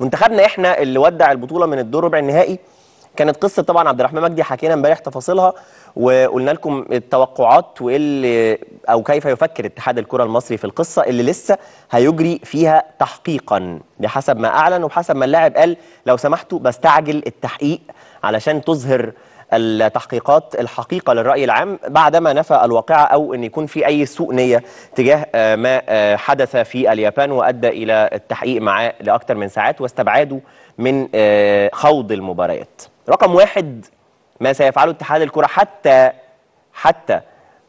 منتخبنا احنا اللي ودع البطوله من الدور ربع النهائي كانت قصه طبعا عبد الرحمن مجدي حكينا امبارح تفاصيلها وقلنا لكم التوقعات وايه او كيف يفكر اتحاد الكره المصري في القصه اللي لسه هيجري فيها تحقيقا بحسب ما اعلن وبحسب ما اللاعب قال لو سمحتوا بستعجل التحقيق علشان تظهر التحقيقات الحقيقه للراي العام بعدما نفى الواقعه او ان يكون في اي سوء نيه تجاه آه، ما آه، حدث في اليابان وادى الى التحقيق معاه لاكثر من ساعات واستبعاده من آه، خوض المباريات. رقم واحد ما سيفعله اتحاد الكره حتى حتى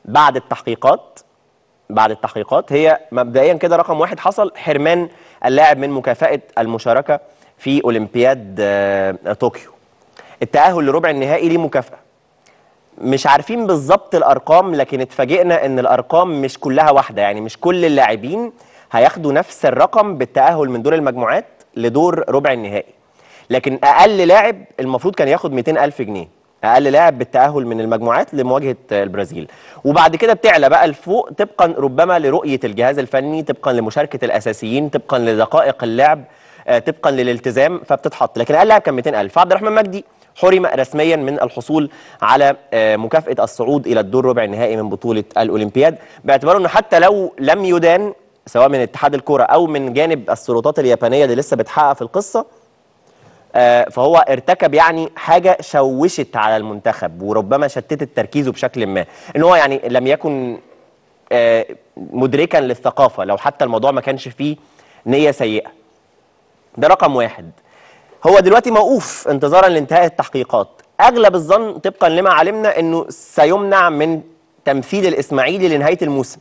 بعد التحقيقات بعد التحقيقات هي مبدئيا كده رقم واحد حصل حرمان اللاعب من مكافاه المشاركه في اولمبياد طوكيو التأهل لربع النهائي ليه مكافأة مش عارفين بالظبط الأرقام لكن اتفاجئنا إن الأرقام مش كلها واحدة يعني مش كل اللاعبين هياخدوا نفس الرقم بالتأهل من دور المجموعات لدور ربع النهائي لكن أقل لاعب المفروض كان ياخد 200 ألف جنيه اقل لاعب بالتاهل من المجموعات لمواجهه البرازيل وبعد كده بتعلى بقى لفوق طبقا ربما لرؤيه الجهاز الفني طبقا لمشاركه الاساسيين طبقا لدقائق اللعب آه، طبقا للالتزام فبتتحط لكن اقل لاعب كان 200000 فعبد الرحمن مجدي حرم رسميا من الحصول على آه، مكافأة الصعود إلى الدور ربع النهائي من بطولة الأولمبياد باعتباره أنه حتى لو لم يدان سواء من اتحاد الكرة أو من جانب السلطات اليابانية اللي لسه بتحقق في القصة آه، فهو ارتكب يعني حاجه شوشت على المنتخب وربما شتتت تركيزه بشكل ما ان هو يعني لم يكن آه، مدركا للثقافه لو حتى الموضوع ما كانش فيه نيه سيئه ده رقم واحد هو دلوقتي موقوف انتظارا لانتهاء التحقيقات اغلب الظن طبقا لما علمنا انه سيمنع من تمثيل الاسماعيلي لنهايه الموسم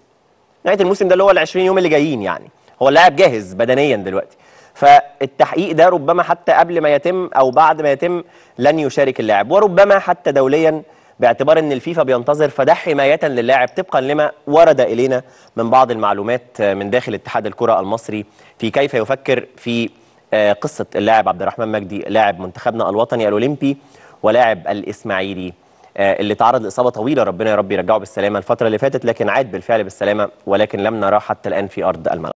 نهايه الموسم ده اللي هو ال 20 يوم اللي جايين يعني هو اللاعب جاهز بدنيا دلوقتي فالتحقيق ده ربما حتى قبل ما يتم او بعد ما يتم لن يشارك اللاعب وربما حتى دوليا باعتبار ان الفيفا بينتظر فده حمايه للاعب طبقا لما ورد الينا من بعض المعلومات من داخل اتحاد الكره المصري في كيف يفكر في آه، قصه اللاعب عبد الرحمن مجدي لاعب منتخبنا الوطني الاولمبي ولاعب الاسماعيلي آه، اللي تعرض لاصابه طويله ربنا يا رب يرجعه بالسلامه الفتره اللي فاتت لكن عاد بالفعل بالسلامه ولكن لم نراه حتى الان في ارض الملعب